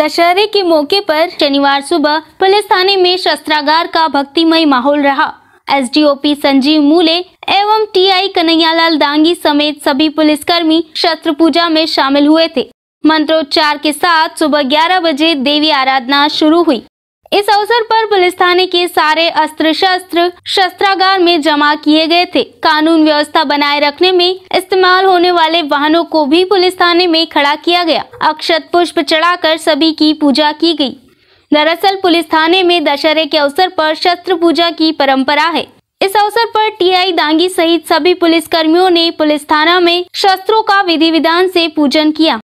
दशहरे के मौके पर शनिवार सुबह पुलिस थाने में शस्त्रागार का भक्तिमय माहौल रहा एसडीओपी संजीव मूले एवं टीआई कन्हैयालाल दांगी समेत सभी पुलिसकर्मी शस्त्र पूजा में शामिल हुए थे मंत्रोच्चार के साथ सुबह 11 बजे देवी आराधना शुरू हुई इस अवसर पर पुलिस थाने के सारे अस्त्र शस्त्र शस्त्रागार में जमा किए गए थे कानून व्यवस्था बनाए रखने में इस्तेमाल होने वाले वाहनों को भी पुलिस थाने में खड़ा किया गया अक्षत पुष्प चढ़ाकर सभी की पूजा की गई दरअसल पुलिस थाने में दशहरे के अवसर पर शस्त्र पूजा की परंपरा है इस अवसर पर टीआई दांगी सहित सभी पुलिस कर्मियों ने पुलिस थाना में शस्त्रों का विधि विधान ऐसी पूजन किया